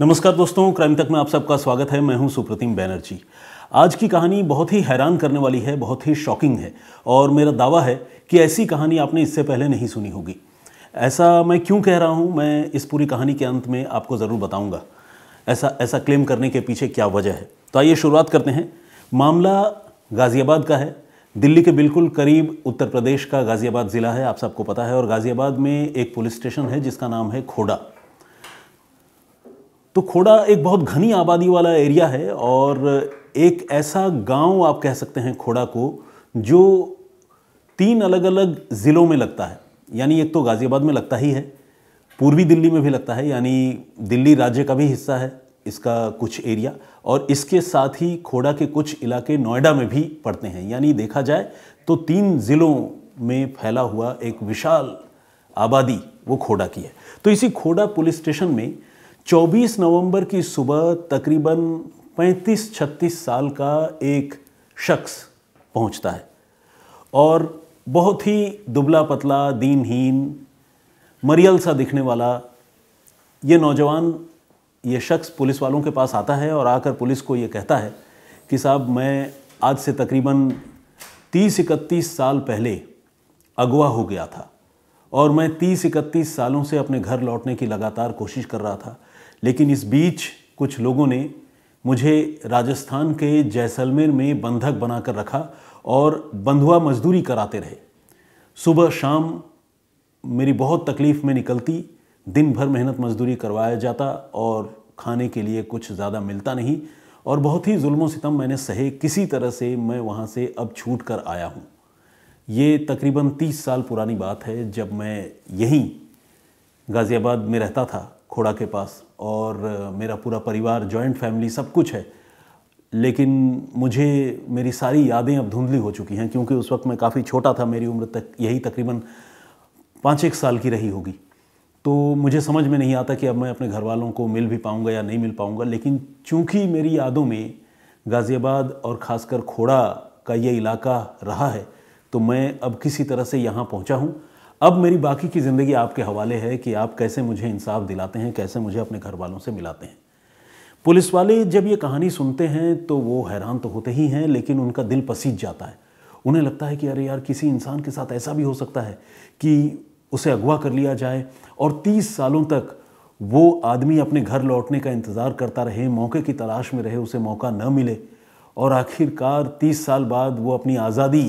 नमस्कार दोस्तों क्राइम तक में आप सबका स्वागत है मैं हूं सुप्रतिम बैनर्जी आज की कहानी बहुत ही हैरान करने वाली है बहुत ही शॉकिंग है और मेरा दावा है कि ऐसी कहानी आपने इससे पहले नहीं सुनी होगी ऐसा मैं क्यों कह रहा हूं मैं इस पूरी कहानी के अंत में आपको ज़रूर बताऊंगा ऐसा ऐसा क्लेम करने के पीछे क्या वजह है तो आइए शुरुआत करते हैं मामला गाज़ियाबाद का है दिल्ली के बिल्कुल करीब उत्तर प्रदेश का गाज़ियाबाद ज़िला है आप सबको पता है और गाज़ियाबाद में एक पुलिस स्टेशन है जिसका नाम है खोडा तो खोड़ा एक बहुत घनी आबादी वाला एरिया है और एक ऐसा गांव आप कह सकते हैं खोड़ा को जो तीन अलग अलग ज़िलों में लगता है यानी एक तो गाज़ियाबाद में लगता ही है पूर्वी दिल्ली में भी लगता है यानी दिल्ली राज्य का भी हिस्सा है इसका कुछ एरिया और इसके साथ ही खोड़ा के कुछ इलाके नोएडा में भी पड़ते हैं यानी देखा जाए तो तीन ज़िलों में फैला हुआ एक विशाल आबादी वो खोड़ा की है तो इसी खोड़ा पुलिस स्टेशन में 24 नवंबर की सुबह तकरीबन 35-36 साल का एक शख्स पहुंचता है और बहुत ही दुबला पतला दीनहीन मरियल सा दिखने वाला ये नौजवान ये शख्स पुलिस वालों के पास आता है और आकर पुलिस को ये कहता है कि साहब मैं आज से तकरीबन तीस इकतीस साल पहले अगवा हो गया था और मैं तीस इकतीस सालों से अपने घर लौटने की लगातार कोशिश कर रहा था लेकिन इस बीच कुछ लोगों ने मुझे राजस्थान के जैसलमेर में बंधक बनाकर रखा और बंधुआ मजदूरी कराते रहे सुबह शाम मेरी बहुत तकलीफ़ में निकलती दिन भर मेहनत मजदूरी करवाया जाता और खाने के लिए कुछ ज़्यादा मिलता नहीं और बहुत ही जुल्म सितम मैंने सहे किसी तरह से मैं वहाँ से अब छूट कर आया हूँ ये तकरीबन तीस साल पुरानी बात है जब मैं यहीं गाज़ियाबाद में रहता था खोड़ा के पास और मेरा पूरा परिवार जॉइंट फैमिली सब कुछ है लेकिन मुझे मेरी सारी यादें अब धुंधली हो चुकी हैं क्योंकि उस वक्त मैं काफ़ी छोटा था मेरी उम्र तक यही तकरीबन पाँच एक साल की रही होगी तो मुझे समझ में नहीं आता कि अब मैं अपने घर वालों को मिल भी पाऊँगा या नहीं मिल पाऊँगा लेकिन चूँकि मेरी यादों में गाज़ियाबाद और ख़ासकर खोड़ा का ये इलाका रहा है तो मैं अब किसी तरह से यहाँ पहुँचा हूँ अब मेरी बाकी की ज़िंदगी आपके हवाले है कि आप कैसे मुझे इंसाफ दिलाते हैं कैसे मुझे अपने घर वालों से मिलाते हैं पुलिस वाले जब ये कहानी सुनते हैं तो वो हैरान तो होते ही हैं लेकिन उनका दिल पसीज जाता है उन्हें लगता है कि अरे यार किसी इंसान के साथ ऐसा भी हो सकता है कि उसे अगवा कर लिया जाए और तीस सालों तक वो आदमी अपने घर लौटने का इंतज़ार करता रहे मौके की तलाश में रहे उसे मौका न मिले और आखिरकार तीस साल बाद वो अपनी आज़ादी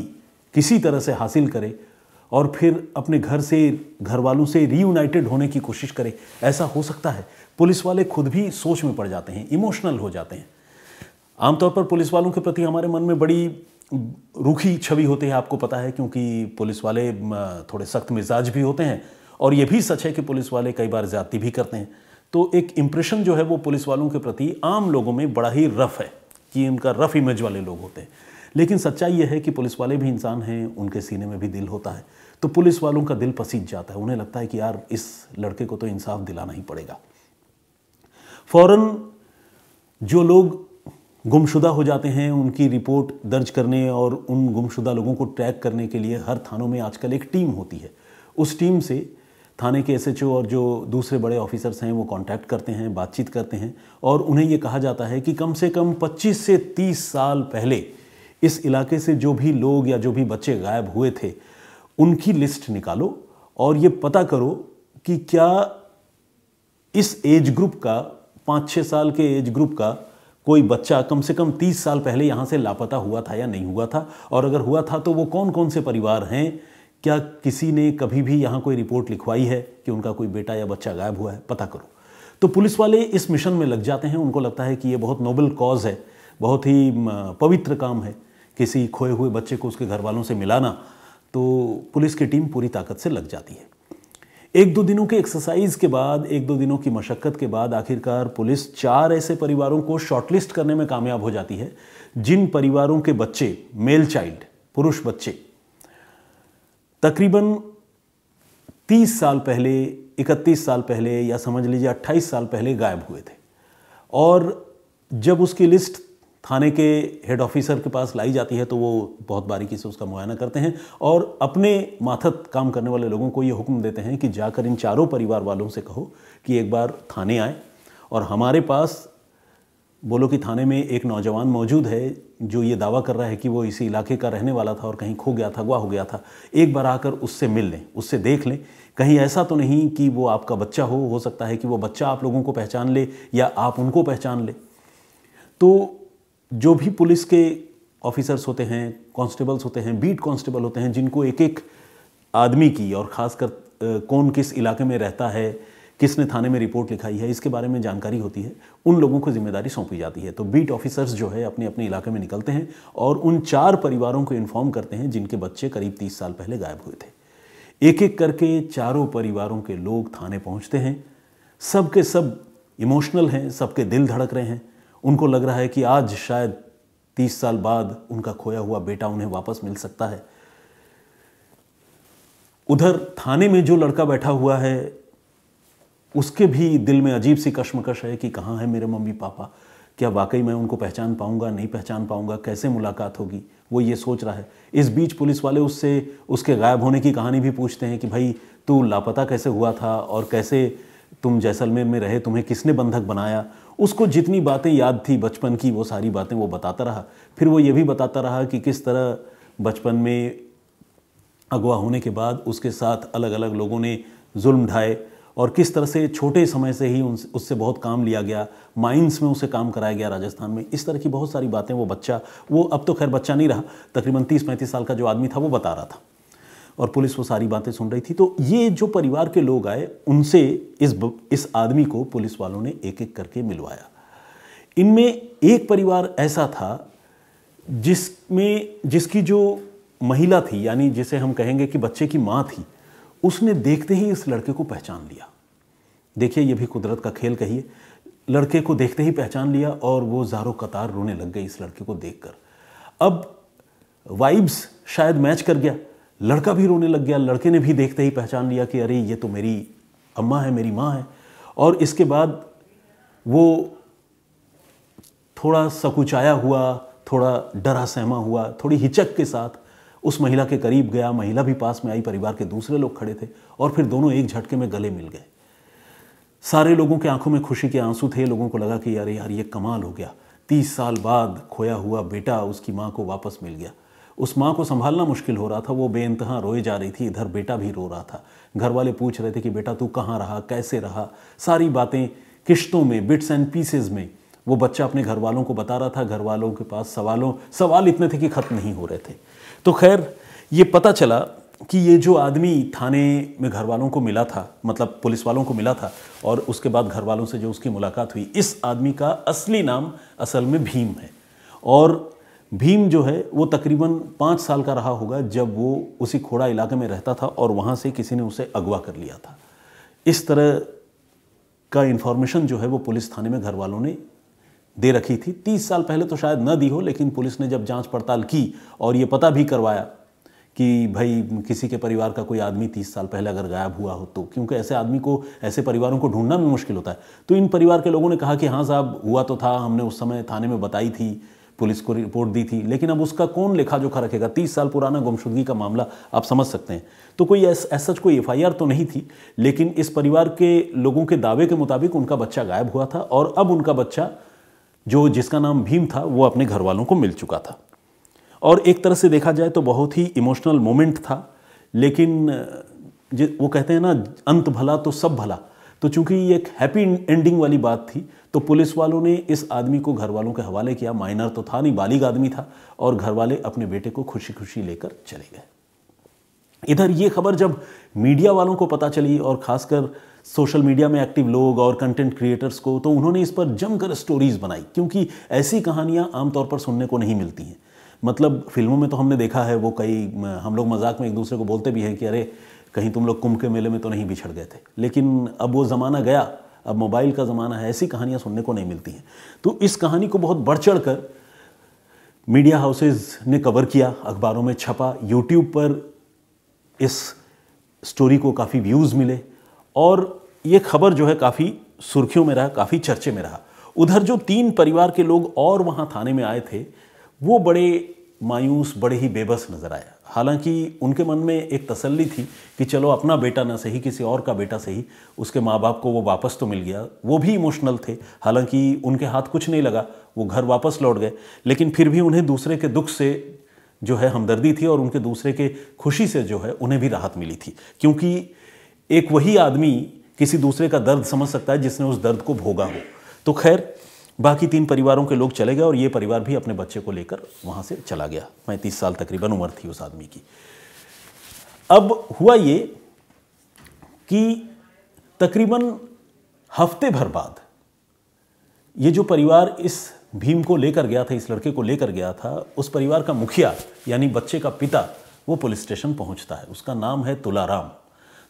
किसी तरह से हासिल करे और फिर अपने घर से घर वालों से रीयूनाइटेड होने की कोशिश करें ऐसा हो सकता है पुलिस वाले खुद भी सोच में पड़ जाते हैं इमोशनल हो जाते हैं आमतौर पर पुलिस वालों के प्रति हमारे मन में बड़ी रूखी छवि होती है आपको पता है क्योंकि पुलिस वाले थोड़े सख्त मिजाज भी होते हैं और ये भी सच है कि पुलिस वाले कई बार ज़्यादती भी करते हैं तो एक इम्प्रेशन जो है वो पुलिस वालों के प्रति आम लोगों में बड़ा ही रफ़ है कि उनका रफ़ इमेज वाले लोग होते हैं लेकिन सच्चाई यह है कि पुलिस वाले भी इंसान हैं उनके सीने में भी दिल होता है तो पुलिस वालों का दिल पसीज जाता है उन्हें लगता है कि यार इस लड़के को तो इंसाफ दिलाना ही पड़ेगा फौरन जो लोग गुमशुदा हो जाते हैं उनकी रिपोर्ट दर्ज करने और उन गुमशुदा लोगों को ट्रैक करने के लिए हर थानों में आजकल एक टीम होती है उस टीम से थाने के एसएचओ और जो दूसरे बड़े ऑफिसर्स हैं वो कांटेक्ट करते हैं बातचीत करते हैं और उन्हें ये कहा जाता है कि कम से कम 25 से 30 साल पहले इस इलाके से जो भी लोग या जो भी बच्चे गायब हुए थे उनकी लिस्ट निकालो और ये पता करो कि क्या इस एज ग्रुप का पाँच छः साल के एज ग्रुप का कोई बच्चा कम से कम तीस साल पहले यहाँ से लापता हुआ था या नहीं हुआ था और अगर हुआ था तो वो कौन कौन से परिवार हैं क्या किसी ने कभी भी यहाँ कोई रिपोर्ट लिखवाई है कि उनका कोई बेटा या बच्चा गायब हुआ है पता करो तो पुलिस वाले इस मिशन में लग जाते हैं उनको लगता है कि ये बहुत नोबल कॉज है बहुत ही पवित्र काम है किसी खोए हुए बच्चे को उसके घर वालों से मिलाना तो पुलिस की टीम पूरी ताकत से लग जाती है एक दो दिनों के एक्सरसाइज के बाद एक दो दिनों की मशक्क़त के बाद आखिरकार पुलिस चार ऐसे परिवारों को शॉर्टलिस्ट करने में कामयाब हो जाती है जिन परिवारों के बच्चे मेल चाइल्ड पुरुष बच्चे तकरीबन 30 साल पहले 31 साल पहले या समझ लीजिए 28 साल पहले गायब हुए थे और जब उसकी लिस्ट थाने के हेड ऑफिसर के पास लाई जाती है तो वो बहुत बारीकी से उसका मुआयना करते हैं और अपने माथत काम करने वाले लोगों को ये हुक्म देते हैं कि जाकर इन चारों परिवार वालों से कहो कि एक बार थाने आए और हमारे पास बोलो कि थाने में एक नौजवान मौजूद है जो ये दावा कर रहा है कि वो इसी इलाके का रहने वाला था और कहीं खो गया था अगवा हो गया था एक बार आकर उससे मिल लें उससे देख लें कहीं ऐसा तो नहीं कि वो आपका बच्चा हो हो सकता है कि वो बच्चा आप लोगों को पहचान ले या आप उनको पहचान ले तो जो भी पुलिस के ऑफिसर्स होते हैं कांस्टेबल्स होते हैं बीट कांस्टेबल होते हैं जिनको एक एक आदमी की और ख़ासकर कौन किस इलाके में रहता है किसने थाने में रिपोर्ट लिखाई है इसके बारे में जानकारी होती है उन लोगों को जिम्मेदारी सौंपी जाती है तो बीट ऑफिसर्स जो है अपने अपने इलाके में निकलते हैं और उन चार परिवारों को इन्फॉर्म करते हैं जिनके बच्चे करीब तीस साल पहले गायब हुए थे एक एक करके चारों परिवारों के लोग थाने पहुँचते हैं सबके सब इमोशनल हैं सबके दिल धड़क रहे हैं उनको लग रहा है कि आज शायद तीस साल बाद उनका खोया हुआ बेटा उन्हें वापस मिल सकता है उधर थाने में जो लड़का बैठा हुआ है उसके भी दिल में अजीब सी कश्मकश है कि कहाँ है मेरे मम्मी पापा क्या वाकई मैं उनको पहचान पाऊंगा नहीं पहचान पाऊंगा कैसे मुलाकात होगी वो ये सोच रहा है इस बीच पुलिस वाले उससे उसके गायब होने की कहानी भी पूछते हैं कि भाई तू लापता कैसे हुआ था और कैसे तुम जैसलमेर में रहे तुम्हें किसने बंधक बनाया उसको जितनी बातें याद थी बचपन की वो सारी बातें वो बताता रहा फिर वो ये भी बताता रहा कि किस तरह बचपन में अगवा होने के बाद उसके साथ अलग अलग लोगों ने जुल्म ढाए और किस तरह से छोटे समय से ही उन उससे बहुत काम लिया गया माइंस में उसे काम कराया गया राजस्थान में इस तरह की बहुत सारी बातें वो बच्चा वो अब तो खैर बच्चा नहीं रहा तकरीबन तीस पैंतीस साल का जो आदमी था वो बता रहा था और पुलिस वो सारी बातें सुन रही थी तो ये जो परिवार के लोग आए उनसे इस इस आदमी को पुलिस वालों ने एक एक करके मिलवाया इनमें एक परिवार ऐसा था जिसमें जिसकी जो महिला थी यानी जिसे हम कहेंगे कि बच्चे की माँ थी उसने देखते ही इस लड़के को पहचान लिया देखिए ये भी कुदरत का खेल कहिए लड़के को देखते ही पहचान लिया और वो जारो कतार रोने लग गई इस लड़के को देखकर अब वाइब्स शायद मैच कर गया लड़का भी रोने लग गया लड़के ने भी देखते ही पहचान लिया कि अरे ये तो मेरी अम्मा है मेरी माँ है और इसके बाद वो थोड़ा सकुचाया हुआ थोड़ा डरा सहमा हुआ थोड़ी हिचक के साथ उस महिला के करीब गया महिला भी पास में आई परिवार के दूसरे लोग खड़े थे और फिर दोनों एक झटके में गले मिल गए सारे लोगों के आंखों में खुशी के आंसू थे लोगों को लगा कि यार यार ये कमाल हो गया तीस साल बाद खोया हुआ बेटा उसकी माँ को वापस मिल गया उस माँ को संभालना मुश्किल हो रहा था वो बेानतहा रोए जा रही थी इधर बेटा भी रो रहा था घर वाले पूछ रहे थे कि बेटा तू कहाँ रहा कैसे रहा सारी बातें किश्तों में बिट्स एंड पीसेज में वो बच्चा अपने घर वालों को बता रहा था घर वालों के पास सवालों सवाल इतने थे कि ख़त्म नहीं हो रहे थे तो खैर ये पता चला कि ये जो आदमी थाने में घर वालों को मिला था मतलब पुलिस वालों को मिला था और उसके बाद घर वालों से जो उसकी मुलाकात हुई इस आदमी का असली नाम असल में भीम है और भीम जो है वो तकरीबन पाँच साल का रहा होगा जब वो उसी खोड़ा इलाके में रहता था और वहाँ से किसी ने उसे अगवा कर लिया था इस तरह का इन्फॉर्मेशन जो है वो पुलिस थाने में घर वालों ने दे रखी थी तीस साल पहले तो शायद न दी हो लेकिन पुलिस ने जब जांच पड़ताल की और ये पता भी करवाया कि भाई किसी के परिवार का कोई आदमी तीस साल पहले अगर गायब हुआ हो तो क्योंकि ऐसे आदमी को ऐसे परिवारों को ढूंढना भी मुश्किल होता है तो इन परिवार के लोगों ने कहा कि हाँ साहब हुआ तो था हमने उस समय थाने में बताई थी पुलिस को रिपोर्ट दी थी लेकिन अब उसका कौन लेखा जोखा रखेगा तीस साल पुराना गुमशुदगी का मामला आप समझ सकते हैं तो कोई ऐसा कोई एफ तो नहीं थी लेकिन इस परिवार के लोगों के दावे के मुताबिक उनका बच्चा गायब हुआ था और अब उनका बच्चा जो जिसका नाम भीम था वो अपने घर वालों को मिल चुका था और एक तरह से देखा जाए तो बहुत ही इमोशनल मोमेंट था लेकिन वो कहते हैं ना अंत भला तो सब भला तो चूंकि ये एक हैप्पी एंडिंग वाली बात थी तो पुलिस वालों ने इस आदमी को घर वालों के हवाले किया माइनर तो था नहीं बालिग आदमी था और घर वाले अपने बेटे को खुशी खुशी लेकर चले गए इधर ये खबर जब मीडिया वालों को पता चली और खासकर सोशल मीडिया में एक्टिव लोग और कंटेंट क्रिएटर्स को तो उन्होंने इस पर जमकर स्टोरीज बनाई क्योंकि ऐसी कहानियां आमतौर पर सुनने को नहीं मिलती हैं मतलब फिल्मों में तो हमने देखा है वो कई हम लोग मजाक में एक दूसरे को बोलते भी हैं कि अरे कहीं तुम लोग कुंभ के मेले में तो नहीं बिछड़ गए थे लेकिन अब वो ज़माना गया अब मोबाइल का ज़माना है ऐसी कहानियाँ सुनने को नहीं मिलती हैं तो इस कहानी को बहुत बढ़ चढ़ कर मीडिया हाउसेज ने कवर किया अखबारों में छपा यूट्यूब पर इस स्टोरी को काफ़ी व्यूज़ मिले और ये खबर जो है काफ़ी सुर्खियों में रहा काफ़ी चर्चे में रहा उधर जो तीन परिवार के लोग और वहाँ थाने में आए थे वो बड़े मायूस बड़े ही बेबस नज़र आया हालांकि उनके मन में एक तसल्ली थी कि चलो अपना बेटा ना सही किसी और का बेटा सही उसके माँ बाप को वो वापस तो मिल गया वो भी इमोशनल थे हालांकि उनके हाथ कुछ नहीं लगा वो घर वापस लौट गए लेकिन फिर भी उन्हें दूसरे के दुख से जो है हमदर्दी थी और उनके दूसरे के खुशी से जो है उन्हें भी राहत मिली थी क्योंकि एक वही आदमी किसी दूसरे का दर्द समझ सकता है जिसने उस दर्द को भोगा हो तो खैर बाकी तीन परिवारों के लोग चले गए और ये परिवार भी अपने बच्चे को लेकर वहाँ से चला गया पैंतीस साल तकरीबन उम्र थी उस आदमी की अब हुआ ये कि तकरीबन हफ्ते भर बाद ये जो परिवार इस भीम को लेकर गया था इस लड़के को लेकर गया था उस परिवार का मुखिया यानी बच्चे का पिता वो पुलिस स्टेशन पहुंचता है उसका नाम है तुलाराम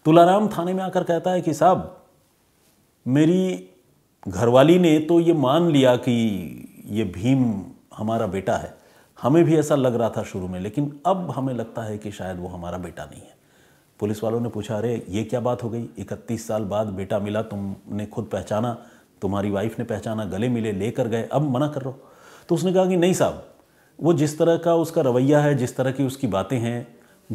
तुलाराम थाने में आकर कहता है कि साहब मेरी घरवाली ने तो ये मान लिया कि ये भीम हमारा बेटा है हमें भी ऐसा लग रहा था शुरू में लेकिन अब हमें लगता है कि शायद वो हमारा बेटा नहीं है पुलिस वालों ने पूछा अरे ये क्या बात हो गई इकतीस साल बाद बेटा मिला तुमने खुद पहचाना तुम्हारी वाइफ ने पहचाना गले मिले लेकर गए अब मना कर रहे हो तो उसने कहा कि नहीं साहब वो जिस तरह का उसका रवैया है जिस तरह की उसकी बातें हैं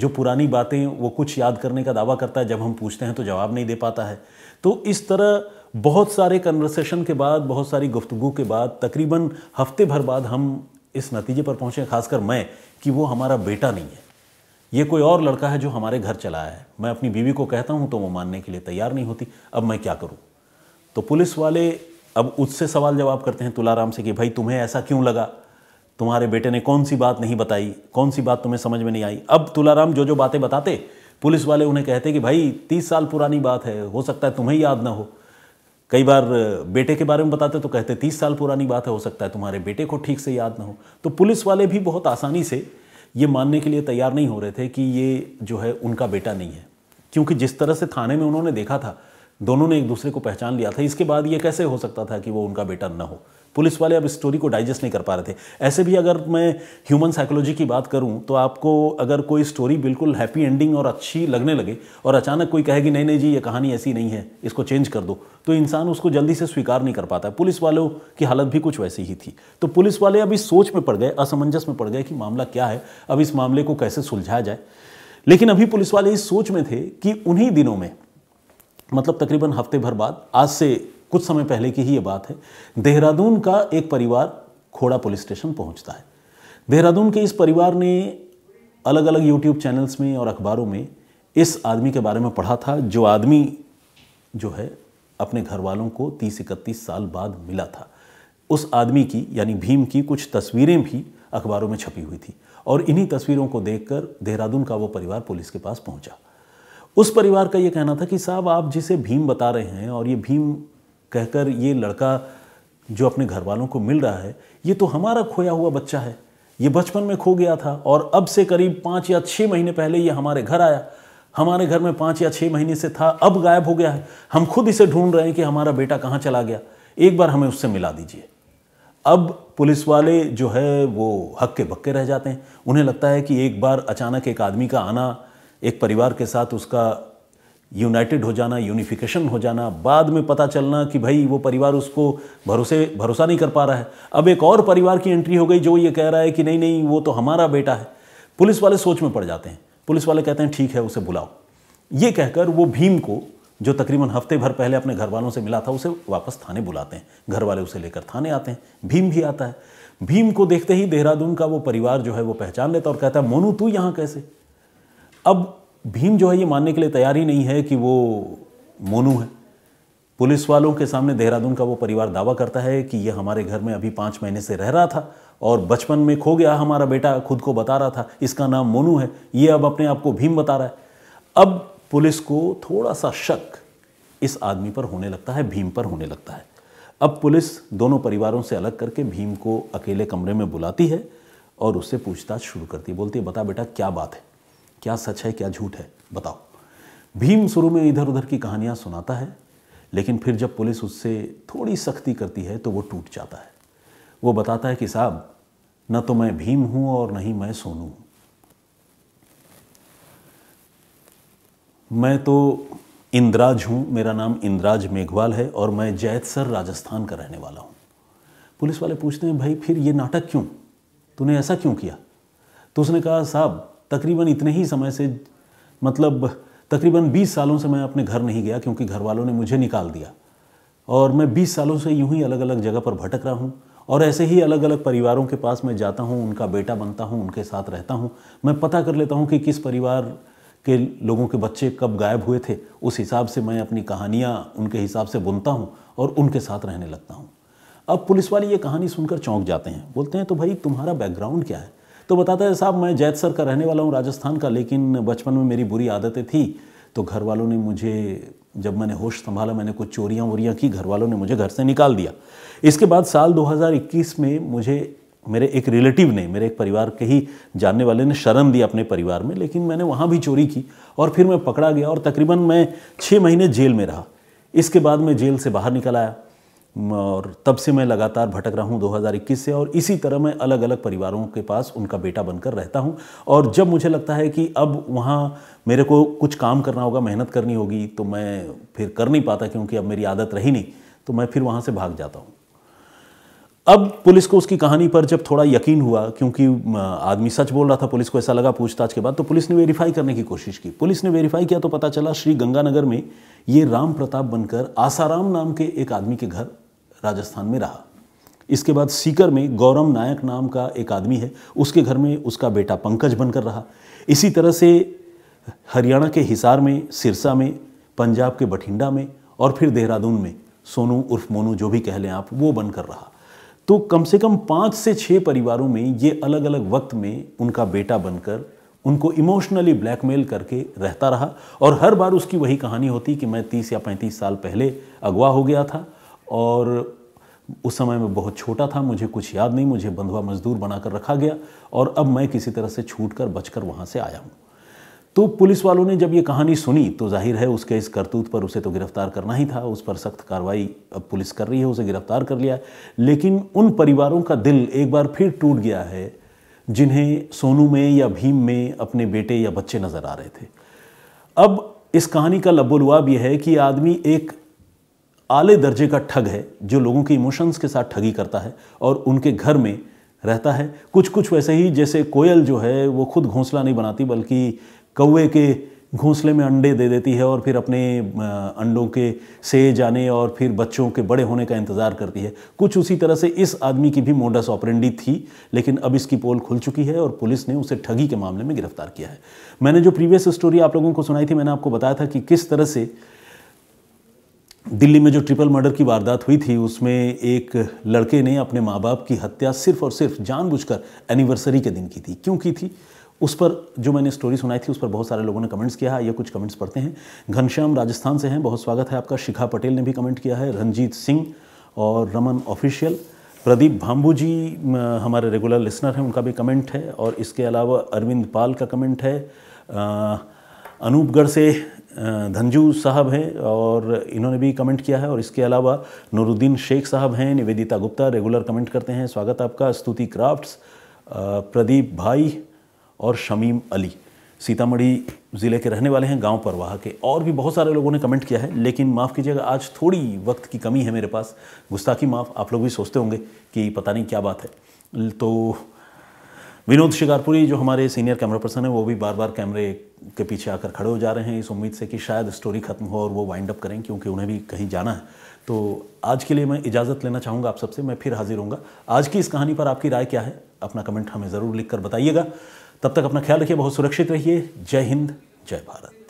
जो पुरानी बातें वो कुछ याद करने का दावा करता है जब हम पूछते हैं तो जवाब नहीं दे पाता है तो इस तरह बहुत सारे कन्वर्सेशन के बाद बहुत सारी गुफ्तगु के बाद तकरीबन हफ्ते भर बाद हम इस नतीजे पर पहुंचे खासकर मैं कि वो हमारा बेटा नहीं है ये कोई और लड़का है जो हमारे घर चला है मैं अपनी बीवी को कहता हूँ तो वो मानने के लिए तैयार नहीं होती अब मैं क्या करूँ तो पुलिस वाले अब उससे सवाल जवाब करते हैं तुलाराम से कि भाई तुम्हें ऐसा क्यों लगा तुम्हारे बेटे ने कौन सी बात नहीं बताई कौन सी बात तुम्हें समझ में नहीं आई अब तुलाराम जो जो बातें बताते पुलिस वाले उन्हें कहते कि भाई तीस साल पुरानी बात है हो सकता है तुम्हें याद ना हो कई बार बेटे के बारे में बताते तो कहते तीस साल पुरानी बात है हो सकता है तुम्हारे बेटे को ठीक से याद ना हो तो पुलिस वाले भी बहुत आसानी से ये मानने के लिए तैयार नहीं हो रहे थे कि ये जो है उनका बेटा नहीं है क्योंकि जिस तरह से थाने में उन्होंने देखा था दोनों ने एक दूसरे को पहचान लिया था इसके बाद ये कैसे हो सकता था कि वो उनका बेटा न हो पुलिस वाले अब स्टोरी को डाइजेस्ट नहीं कर पा रहे थे ऐसे भी अगर मैं ह्यूमन साइकोलॉजी की बात करूं तो आपको अगर कोई स्टोरी बिल्कुल हैप्पी एंडिंग और अच्छी लगने लगे और अचानक कोई कहेगी नहीं नहीं जी ये कहानी ऐसी नहीं है इसको चेंज कर दो तो इंसान उसको जल्दी से स्वीकार नहीं कर पाता है पुलिस वालों की हालत भी कुछ वैसी ही थी तो पुलिस वाले अब इस सोच में पड़ गए असमंजस में पड़ गए कि मामला क्या है अब इस मामले को कैसे सुलझाया जाए लेकिन अभी पुलिस वाले इस सोच में थे कि उन्हीं दिनों में मतलब तकरीबन हफ्ते भर बाद आज से कुछ समय पहले की ही ये बात है देहरादून का एक परिवार खोड़ा पुलिस स्टेशन पहुंचता है देहरादून के इस परिवार ने अलग अलग यूट्यूब चैनल्स में और अखबारों में इस आदमी के बारे में पढ़ा था जो आदमी जो है अपने घर वालों को तीस इकतीस साल बाद मिला था उस आदमी की यानी भीम की कुछ तस्वीरें भी अखबारों में छपी हुई थी और इन्हीं तस्वीरों को देखकर देहरादून का वो परिवार पुलिस के पास पहुंचा उस परिवार का ये कहना था कि साहब आप जिसे भीम बता रहे हैं और ये भीम कहकर ये लड़का जो अपने घर वालों को मिल रहा है ये तो हमारा खोया हुआ बच्चा है ये बचपन में खो गया था और अब से करीब पाँच या छः महीने पहले ये हमारे घर आया हमारे घर में पाँच या छः महीने से था अब गायब हो गया है हम खुद इसे ढूंढ रहे हैं कि हमारा बेटा कहाँ चला गया एक बार हमें उससे मिला दीजिए अब पुलिस वाले जो है वो हक्के बक्के रह जाते हैं उन्हें लगता है कि एक बार अचानक एक आदमी का आना एक परिवार के साथ उसका यूनाइटेड हो जाना यूनिफिकेशन हो जाना बाद में पता चलना कि भाई वो परिवार उसको भरोसे भरोसा नहीं कर पा रहा है अब एक और परिवार की एंट्री हो गई जो ये कह रहा है कि नहीं नहीं वो तो हमारा बेटा है पुलिस वाले सोच में पड़ जाते हैं पुलिस वाले कहते हैं ठीक है उसे बुलाओ ये कहकर वो भीम को जो तकरीबन हफ्ते भर पहले अपने घर वालों से मिला था उसे वापस थाने बुलाते हैं घर वाले उसे लेकर थाने आते हैं भीम भी आता है भीम को देखते ही देहरादून का वो परिवार जो है वो पहचान लेता और कहता है मोनू तू यहाँ कैसे अब भीम जो है ये मानने के लिए तैयार ही नहीं है कि वो मोनू है पुलिस वालों के सामने देहरादून का वो परिवार दावा करता है कि ये हमारे घर में अभी पाँच महीने से रह रहा था और बचपन में खो गया हमारा बेटा खुद को बता रहा था इसका नाम मोनू है ये अब अपने आप को भीम बता रहा है अब पुलिस को थोड़ा सा शक इस आदमी पर होने लगता है भीम पर होने लगता है अब पुलिस दोनों परिवारों से अलग करके भीम को अकेले कमरे में बुलाती है और उससे पूछताछ शुरू करती है बोलती है बता बेटा क्या बात है क्या सच है क्या झूठ है बताओ भीम शुरू में इधर उधर की कहानियां सुनाता है लेकिन फिर जब पुलिस उससे थोड़ी सख्ती करती है तो वो टूट जाता है वो बताता है कि साहब न तो मैं भीम हूं और न ही मैं सोनू हूं मैं तो इंद्राज हूं मेरा नाम इंद्राज मेघवाल है और मैं जैतसर राजस्थान का रहने वाला हूं पुलिस वाले पूछते हैं भाई फिर ये नाटक क्यों तूने ऐसा क्यों किया तो उसने कहा साहब तकरीबन इतने ही समय से मतलब तकरीबन 20 सालों से मैं अपने घर नहीं गया क्योंकि घर वालों ने मुझे निकाल दिया और मैं 20 सालों से यूं ही अलग अलग जगह पर भटक रहा हूँ और ऐसे ही अलग अलग परिवारों के पास मैं जाता हूँ उनका बेटा बनता हूँ उनके साथ रहता हूँ मैं पता कर लेता हूँ कि किस परिवार के लोगों के बच्चे कब गायब हुए थे उस हिसाब से मैं अपनी कहानियाँ उनके हिसाब से बुनता हूँ और उनके साथ रहने लगता हूँ अब पुलिस वाले ये कहानी सुनकर चौंक जाते हैं बोलते हैं तो भाई तुम्हारा बैकग्राउंड क्या है तो बताता है साहब मैं जैत सर का रहने वाला हूँ राजस्थान का लेकिन बचपन में मेरी बुरी आदतें थी तो घर वालों ने मुझे जब मैंने होश संभाला मैंने कुछ चोरियाँ वोरियाँ की घर वालों ने मुझे घर से निकाल दिया इसके बाद साल 2021 में मुझे मेरे एक रिलेटिव ने मेरे एक परिवार के ही जानने वाले ने शरण दिया अपने परिवार में लेकिन मैंने वहाँ भी चोरी की और फिर मैं पकड़ा गया और तकरीबन मैं छः महीने जेल में रहा इसके बाद मैं जेल से बाहर निकल आया और तब से मैं लगातार भटक रहा हूँ 2021 से और इसी तरह मैं अलग अलग परिवारों के पास उनका बेटा बनकर रहता हूँ और जब मुझे लगता है कि अब वहाँ मेरे को कुछ काम करना होगा मेहनत करनी होगी तो मैं फिर कर नहीं पाता क्योंकि अब मेरी आदत रही नहीं तो मैं फिर वहाँ से भाग जाता हूँ अब पुलिस को उसकी कहानी पर जब थोड़ा यकीन हुआ क्योंकि आदमी सच बोल रहा था पुलिस को ऐसा लगा पूछताछ के बाद तो पुलिस ने वेरीफाई करने की कोशिश की पुलिस ने वेरीफाई किया तो पता चला श्री गंगानगर में ये राम प्रताप बनकर आसाराम नाम के एक आदमी के घर राजस्थान में रहा इसके बाद सीकर में गौरम नायक नाम का एक आदमी है उसके घर में उसका बेटा पंकज बनकर रहा इसी तरह से हरियाणा के हिसार में सिरसा में पंजाब के बठिंडा में और फिर देहरादून में सोनू उर्फ मोनू जो भी कह लें आप वो बनकर रहा तो कम से कम पाँच से छः परिवारों में ये अलग अलग वक्त में उनका बेटा बनकर उनको इमोशनली ब्लैकमेल करके रहता रहा और हर बार उसकी वही कहानी होती कि मैं तीस या पैंतीस साल पहले अगवा हो गया था और उस समय मैं बहुत छोटा था मुझे कुछ याद नहीं मुझे बंधुआ मजदूर बनाकर रखा गया और अब मैं किसी तरह से छूट कर बचकर वहाँ से आया हूँ तो पुलिस वालों ने जब ये कहानी सुनी तो जाहिर है उसके इस करतूत पर उसे तो गिरफ्तार करना ही था उस पर सख्त कार्रवाई अब पुलिस कर रही है उसे गिरफ्तार कर लिया लेकिन उन परिवारों का दिल एक बार फिर टूट गया है जिन्हें सोनू में या भीम में अपने बेटे या बच्चे नज़र आ रहे थे अब इस कहानी का लबोलवाब यह है कि आदमी एक आले दर्जे का ठग है जो लोगों के इमोशंस के साथ ठगी करता है और उनके घर में रहता है कुछ कुछ वैसे ही जैसे कोयल जो है वो खुद घोंसला नहीं बनाती बल्कि कौए के घोंसले में अंडे दे देती है और फिर अपने अंडों के से जाने और फिर बच्चों के बड़े होने का इंतज़ार करती है कुछ उसी तरह से इस आदमी की भी मोडस ऑपरेंडी थी लेकिन अब इसकी पोल खुल चुकी है और पुलिस ने उसे ठगी के मामले में गिरफ्तार किया है मैंने जो प्रीवियस स्टोरी आप लोगों को सुनाई थी मैंने आपको बताया था कि किस तरह से दिल्ली में जो ट्रिपल मर्डर की वारदात हुई थी उसमें एक लड़के ने अपने माँ बाप की हत्या सिर्फ और सिर्फ जानबूझकर एनिवर्सरी के दिन की थी क्यों की थी उस पर जो मैंने स्टोरी सुनाई थी उस पर बहुत सारे लोगों ने कमेंट्स किया है ये कुछ कमेंट्स पढ़ते हैं घनश्याम राजस्थान से हैं बहुत स्वागत है आपका शिखा पटेल ने भी कमेंट किया है रंजीत सिंह और रमन ऑफिशियल प्रदीप भांबू जी हमारे रेगुलर लिसनर हैं उनका भी कमेंट है और इसके अलावा अरविंद पाल का कमेंट है अनूपगढ़ से धनजू साहब हैं और इन्होंने भी कमेंट किया है और इसके अलावा नूरुद्दीन शेख साहब हैं निवेदिता गुप्ता रेगुलर कमेंट करते हैं स्वागत आपका स्तुति क्राफ्ट्स प्रदीप भाई और शमीम अली सीतामढ़ी ज़िले के रहने वाले हैं गांव परवाह के और भी बहुत सारे लोगों ने कमेंट किया है लेकिन माफ़ कीजिएगा आज थोड़ी वक्त की कमी है मेरे पास गुस्ताखी माफ़ आप लोग भी सोचते होंगे कि पता नहीं क्या बात है तो विनोद शिकारपुरी जो हमारे सीनियर कैमरा पर्सन है वो भी बार बार कैमरे के पीछे आकर खड़े हो जा रहे हैं इस उम्मीद से कि शायद स्टोरी खत्म हो और वो वाइंड अप करें क्योंकि उन्हें भी कहीं जाना है तो आज के लिए मैं इजाज़त लेना चाहूँगा आप सबसे मैं फिर हाजिर हूँगा आज की इस कहानी पर आपकी राय क्या है अपना कमेंट हमें ज़रूर लिख बताइएगा तब तक अपना ख्याल रखिए बहुत सुरक्षित रहिए जय हिंद जय भारत